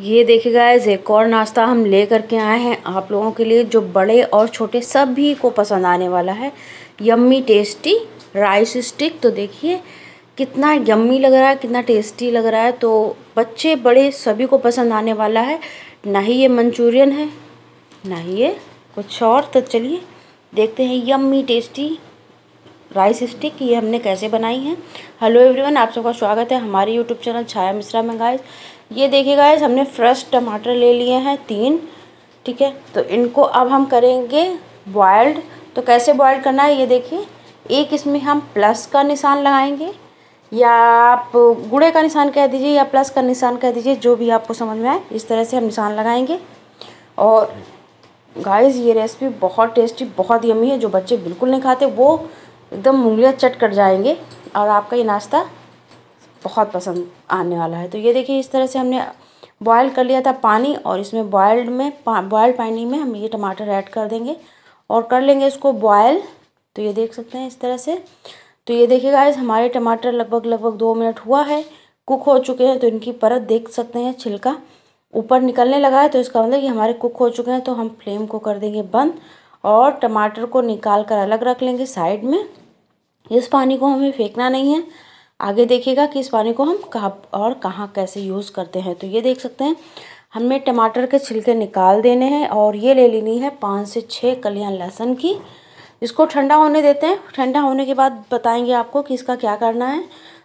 ये देखिए गाइज एक और नाश्ता हम ले करके आए हैं आप लोगों के लिए जो बड़े और छोटे सभी को पसंद आने वाला है यम्मी टेस्टी राइस स्टिक तो देखिए कितना यम्मी लग रहा है कितना टेस्टी लग रहा है तो बच्चे बड़े सभी को पसंद आने वाला है ना ही ये मंचूरियन है ना ही ये कुछ और तो चलिए देखते हैं यम्मी टेस्टी राइस स्टिक ये हमने कैसे बनाई है हेलो एवरीवन आप सबका स्वागत है हमारे यूट्यूब चैनल छाया मिश्रा में गाइस ये देखिए गाइस हमने फ्रेश टमाटर ले लिए हैं तीन ठीक है तो इनको अब हम करेंगे बॉयल्ड तो कैसे बॉयल्ड करना है ये देखिए एक इसमें हम प्लस का निशान लगाएंगे या आप गुड़े का निशान कह दीजिए या प्लस का निशान कह दीजिए जो भी आपको समझ में आए इस तरह से हम निशान लगाएंगे और गाइस ये रेसिपी बहुत टेस्टी बहुत यमी है जो बच्चे बिल्कुल नहीं खाते वो एकदम उंगलियाँ चट कर जाएंगे और आपका ये नाश्ता बहुत पसंद आने वाला है तो ये देखिए इस तरह से हमने बॉयल कर लिया था पानी और इसमें बॉयल्ड में पा, बॉयल्ड पानी में हम ये टमाटर ऐड कर देंगे और कर लेंगे इसको बॉयल तो ये देख सकते हैं इस तरह से तो ये देखिएगा इस हमारे टमाटर लगभग लगभग दो मिनट हुआ है कुक हो चुके हैं तो इनकी परत देख सकते हैं छिलका ऊपर निकलने लगा है तो इसका मतलब कि हमारे कुक हो चुके हैं तो हम फ्लेम को कर देंगे बंद और टमाटर को निकाल कर अलग रख लेंगे साइड में इस पानी को हमें फेंकना नहीं है आगे देखिएगा कि इस पानी को हम कहाँ और कहाँ कैसे यूज़ करते हैं तो ये देख सकते हैं हमने टमाटर के छिलके निकाल देने हैं और ये ले लेनी है पाँच से छः कलियाँ लहसुन की इसको ठंडा होने देते हैं ठंडा होने के बाद बताएंगे आपको कि इसका क्या करना है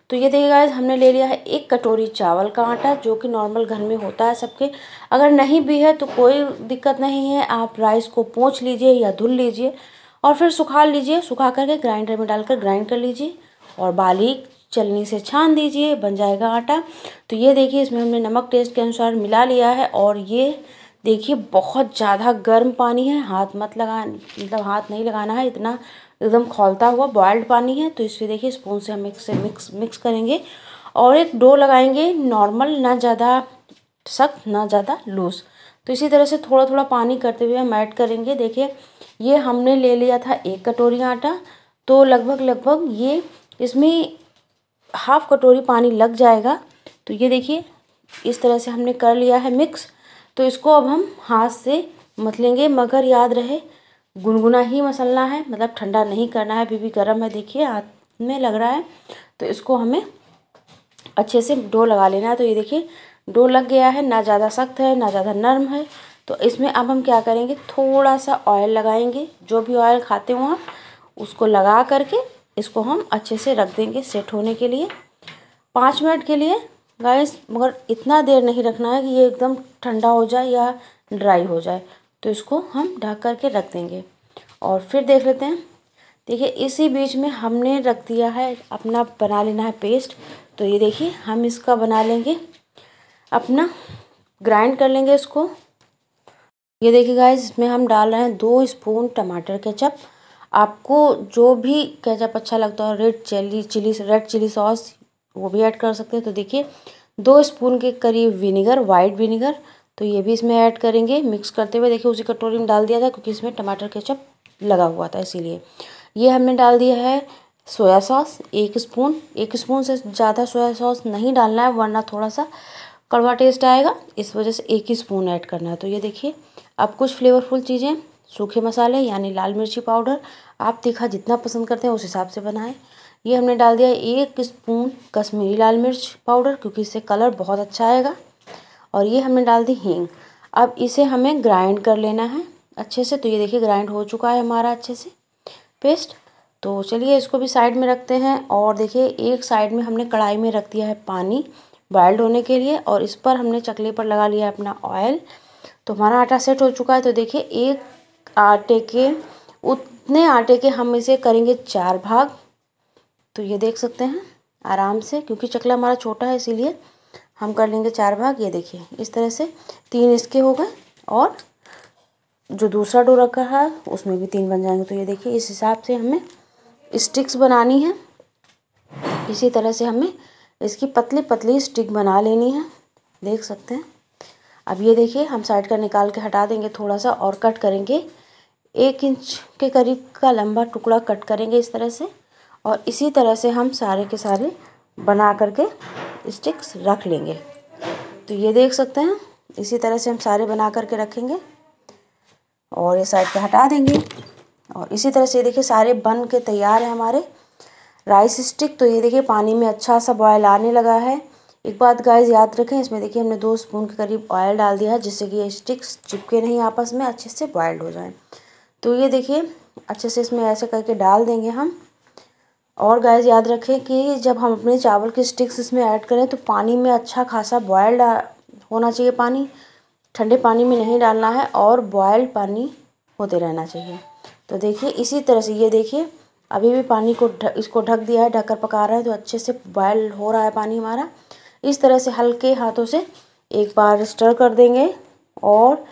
तो ये देखिए गाइज हमने ले लिया है एक कटोरी चावल का आटा जो कि नॉर्मल घर में होता है सबके अगर नहीं भी है तो कोई दिक्कत नहीं है आप राइस को पोंछ लीजिए या धुल लीजिए और फिर सुखा लीजिए सुखा करके ग्राइंडर में डालकर ग्राइंड कर लीजिए और बालिक चलनी से छान दीजिए बन जाएगा आटा तो ये देखिए इसमें हमने नमक टेस्ट के अनुसार मिला लिया है और ये देखिए बहुत ज़्यादा गर्म पानी है हाथ मत लगा मतलब हाथ नहीं लगाना है इतना एकदम खोलता हुआ बॉयल्ड पानी है तो इसे देखिए स्पून से हम मिक्स मिक्स मिक्स करेंगे और एक डो लगाएंगे नॉर्मल ना ज़्यादा सख्त ना ज़्यादा लूज़ तो इसी तरह से थोड़ा थोड़ा पानी करते हुए हम ऐड करेंगे देखिए ये हमने ले लिया था एक कटोरी आटा तो लगभग लगभग ये इसमें हाफ कटोरी पानी लग जाएगा तो ये देखिए इस तरह से हमने कर लिया है मिक्स तो इसको अब हम हाथ से मत लेंगे मगर याद रहे गुनगुना ही मसलना है मतलब ठंडा नहीं करना है अभी भी गर्म है देखिए हाथ में लग रहा है तो इसको हमें अच्छे से डो लगा लेना है तो ये देखिए डो लग गया है ना ज़्यादा सख्त है ना ज़्यादा नरम है तो इसमें अब हम क्या करेंगे थोड़ा सा ऑयल लगाएंगे जो भी ऑयल खाते हो आप उसको लगा करके इसको हम अच्छे से रख देंगे सेट होने के लिए पाँच मिनट के लिए गैस मगर इतना देर नहीं रखना है कि ये एकदम ठंडा हो जाए या ड्राई हो जाए तो इसको हम ढक करके रख देंगे और फिर देख लेते हैं देखिए इसी बीच में हमने रख दिया है अपना बना लेना है पेस्ट तो ये देखिए हम इसका बना लेंगे अपना ग्राइंड कर लेंगे इसको ये देखिए गाइस इसमें हम डाल रहे हैं दो स्पून टमाटर केचप आपको जो भी केचप अच्छा लगता हो red chilli chilli red chilli sauce वो भी ऐड कर सकते हैं तो देखिए दो स्पून के करीब विनेगर वाइट विनेगर तो ये भी इसमें ऐड करेंगे मिक्स करते हुए देखिए उसी कटोरी में डाल दिया था क्योंकि इसमें टमाटर केचप लगा हुआ था इसीलिए ये हमने डाल दिया है सोया सॉस एक स्पून एक स्पून से ज़्यादा सोया सॉस नहीं डालना है वरना थोड़ा सा कड़वा टेस्ट आएगा इस वजह से एक ही स्पून ऐड करना है तो ये देखिए अब कुछ फ्लेवरफुल चीज़ें सूखे मसाले यानी लाल मिर्ची पाउडर आप तीखा जितना पसंद करते हैं उस हिसाब से बनाएं ये हमने डाल दिया एक स्पून कश्मीरी लाल मिर्च पाउडर क्योंकि इससे कलर बहुत अच्छा आएगा और ये हमने डाल दी हींग अब इसे हमें ग्राइंड कर लेना है अच्छे से तो ये देखिए ग्राइंड हो चुका है हमारा अच्छे से पेस्ट तो चलिए इसको भी साइड में रखते हैं और देखिए एक साइड में हमने कढ़ाई में रख दिया है पानी बॉयल्ड होने के लिए और इस पर हमने चकले पर लगा लिया है अपना ऑयल तो हमारा आटा सेट हो चुका है तो देखिए एक आटे के उतने आटे के हम इसे करेंगे चार भाग तो ये देख सकते हैं आराम से क्योंकि चकला हमारा छोटा है इसीलिए हम कर लेंगे चार भाग ये देखिए इस तरह से तीन इसके हो गए और जो दूसरा डो रखा है उसमें भी तीन बन जाएंगे तो ये देखिए इस हिसाब से हमें स्टिक्स बनानी है इसी तरह से हमें इसकी पतली पतली स्टिक बना लेनी है देख सकते हैं अब ये देखिए हम साइड का निकाल के हटा देंगे थोड़ा सा और कट करेंगे एक इंच के करीब का लंबा टुकड़ा कट करेंगे इस तरह से और इसी तरह से हम सारे के सारे बना करके स्टिक्स रख लेंगे तो ये देख सकते हैं इसी तरह से हम सारे बना करके रखेंगे और ये साइड पे हटा देंगे और इसी तरह से देखिए सारे बन के तैयार हैं हमारे राइस स्टिक तो ये देखिए पानी में अच्छा सा बॉयल आने लगा है एक बात गाइस याद रखें इसमें देखिए हमने दो स्पून के करीब ऑयल डाल दिया है जिससे कि ये स्टिक्स चिपके नहीं आपस में अच्छे से बॉयल्ड हो जाएं तो ये देखिए अच्छे से इसमें ऐसे करके डाल देंगे हम और गैस याद रखें कि जब हम अपने चावल के स्टिक्स इसमें ऐड करें तो पानी में अच्छा खासा बॉयल्ड होना चाहिए पानी ठंडे पानी में नहीं डालना है और बॉयल्ड पानी होते रहना चाहिए तो देखिए इसी तरह से ये देखिए अभी भी पानी को ढक इसको ढक दिया है ढककर पका रहे हैं तो अच्छे से बॉयल हो रहा है पानी हमारा इस तरह से हल्के हाथों से एक बार स्टर कर देंगे और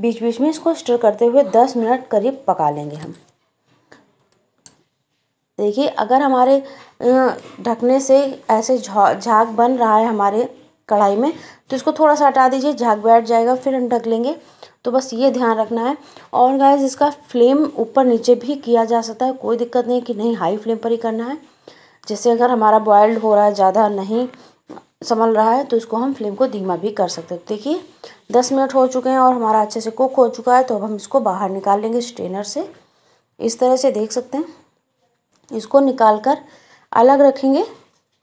बीच बीच में इसको स्टर करते हुए दस मिनट करीब पका लेंगे हम देखिए अगर हमारे ढकने से ऐसे झाग बन रहा है हमारे कढ़ाई में तो इसको थोड़ा सा हटा दीजिए झाग बैठ जाएगा फिर हम ढक लेंगे तो बस ये ध्यान रखना है और गैस इसका फ्लेम ऊपर नीचे भी किया जा सकता है कोई दिक्कत नहीं कि नहीं हाई फ्लेम पर ही करना है जैसे अगर हमारा बॉयल्ड हो रहा है ज़्यादा नहीं संभल रहा है तो इसको हम फ्लेम को धीमा भी कर सकते हैं देखिए दस मिनट हो चुके हैं और हमारा अच्छे से कुक हो चुका है तो अब हम इसको बाहर निकाल लेंगे स्ट्रेनर से इस तरह से देख सकते हैं इसको निकाल कर अलग रखेंगे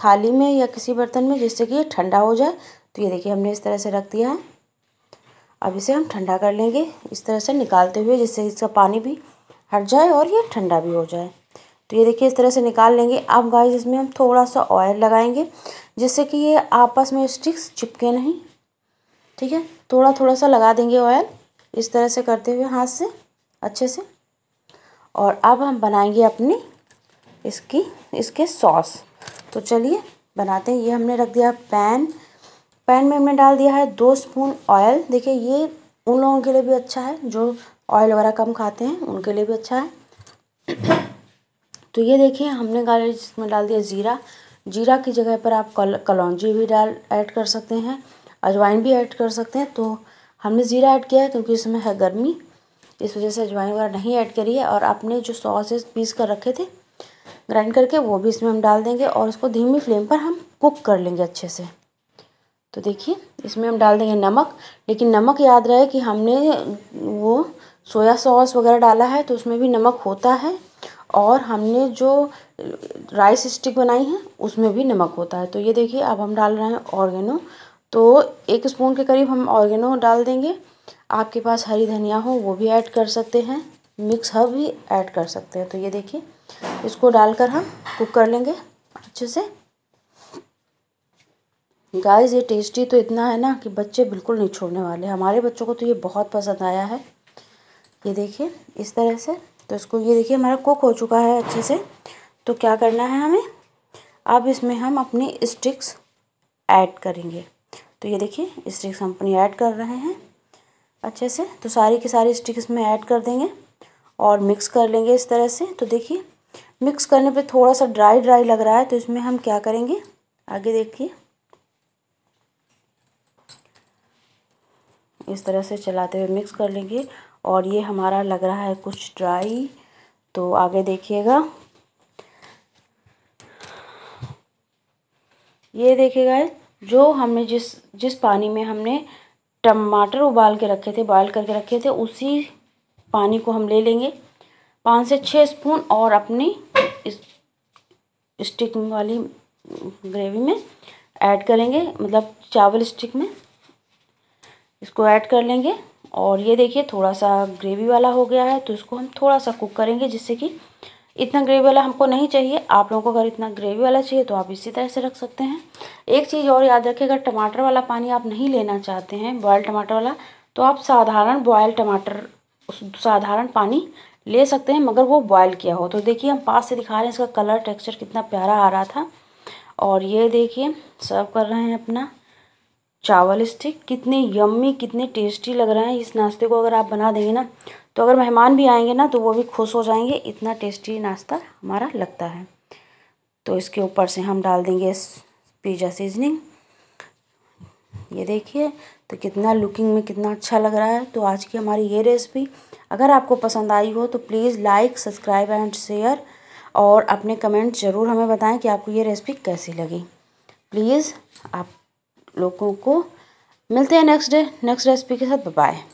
थाली में या किसी बर्तन में जिससे कि ये ठंडा हो जाए तो ये देखिए हमने इस तरह से रख दिया है अब इसे हम ठंडा कर लेंगे इस तरह से निकालते हुए जिससे इसका पानी भी हट जाए और ये ठंडा भी हो जाए तो ये देखिए इस तरह से निकाल लेंगे अब गाइस इसमें हम थोड़ा सा ऑयल लगाएंगे जिससे कि ये आपस में स्टिक्स चिपके नहीं ठीक है थोड़ा थोड़ा सा लगा देंगे ऑयल इस तरह से करते हुए हाथ से अच्छे से और अब हम बनाएंगे अपनी इसकी इसके सॉस तो चलिए बनाते हैं ये हमने रख दिया पैन पैन में हमने डाल दिया है दो स्पून ऑयल देखिए ये उन लोगों के लिए भी अच्छा है जो ऑयल वगैरह कम खाते हैं उनके लिए भी अच्छा है तो ये देखिए हमने गाले इसमें डाल दिया ज़ीरा जीरा की जगह पर आप कल कलौजी भी डाल ऐड कर सकते हैं अजवाइन भी ऐड कर सकते हैं तो हमने ज़ीरा ऐड किया है क्योंकि इसमें है गर्मी इस वजह से अजवाइन वगैरह नहीं ऐड करी है और आपने जो सॉसेस पीस कर रखे थे ग्राइंड करके वो भी इसमें हम डाल देंगे और उसको धीमी फ्लेम पर हम कुक कर लेंगे अच्छे से तो देखिए इसमें हम डाल देंगे नमक लेकिन नमक याद रहे कि हमने वो सोया सॉस वगैरह डाला है तो उसमें भी नमक होता है और हमने जो राइस स्टिक बनाई है उसमें भी नमक होता है तो ये देखिए अब हम डाल रहे हैं ऑर्गेनो तो एक स्पून के करीब हम ऑर्गेनो डाल देंगे आपके पास हरी धनिया हो वो भी ऐड कर सकते हैं मिक्स हर्ब भी ऐड कर सकते हैं तो ये देखिए इसको डालकर हम कुक कर लेंगे अच्छे से गाइस ये टेस्टी तो इतना है ना कि बच्चे बिल्कुल नहीं छोड़ने वाले हमारे बच्चों को तो ये बहुत पसंद आया है ये देखिए इस तरह से तो इसको ये देखिए हमारा कुक हो चुका है अच्छे से तो क्या करना है हमें अब इसमें हम अपनी स्टिक्स ऐड करेंगे तो ये देखिए स्टिक्स हम अपनी ऐड कर रहे हैं अच्छे से तो सारी की सारी स्टिक्स में ऐड कर देंगे और मिक्स कर लेंगे इस तरह से तो देखिए मिक्स करने पे थोड़ा सा ड्राई ड्राई लग रहा है तो इसमें हम क्या करेंगे आगे देखिए इस तरह से चलाते हुए मिक्स कर लेंगे और ये हमारा लग रहा है कुछ ड्राई तो आगे देखिएगा ये देखिएगा जो हमने जिस जिस पानी में हमने टमाटर उबाल के रखे थे बॉयल करके रखे थे उसी पानी को हम ले लेंगे पाँच से छः स्पून और अपनी इस स्टिक वाली ग्रेवी में ऐड करेंगे मतलब चावल स्टिक में इसको ऐड कर लेंगे और ये देखिए थोड़ा सा ग्रेवी वाला हो गया है तो इसको हम थोड़ा सा कुक करेंगे जिससे कि इतना ग्रेवी वाला हमको नहीं चाहिए आप लोगों को अगर इतना ग्रेवी वाला चाहिए तो आप इसी तरह से रख सकते हैं एक चीज़ और याद रखिए अगर टमाटर वाला पानी आप नहीं लेना चाहते हैं बॉयल टमाटर वाला तो आप साधारण बॉयल टमाटर साधारण पानी ले सकते हैं मगर वो बॉयल किया हो तो देखिए हम पास से दिखा रहे हैं इसका कलर टेक्सचर कितना प्यारा आ रहा था और ये देखिए सर्व कर रहे हैं अपना चावल स्टिक कितने यम्मी कितने टेस्टी लग रहे हैं इस नाश्ते को अगर आप बना देंगे ना तो अगर मेहमान भी आएंगे ना तो वो भी खुश हो जाएंगे इतना टेस्टी नाश्ता हमारा लगता है तो इसके ऊपर से हम डाल देंगे पिज़्ज़ा सीजनिंग ये देखिए तो कितना लुकिंग में कितना अच्छा लग रहा है तो आज की हमारी ये रेसिपी अगर आपको पसंद आई हो तो please like subscribe and share और अपने कमेंट ज़रूर हमें बताएं कि आपको ये रेसिपी कैसी लगी प्लीज़ आप लोगों को मिलते हैं नेक्स्ट डे नेक्स्ट रेसिपी के साथ बाय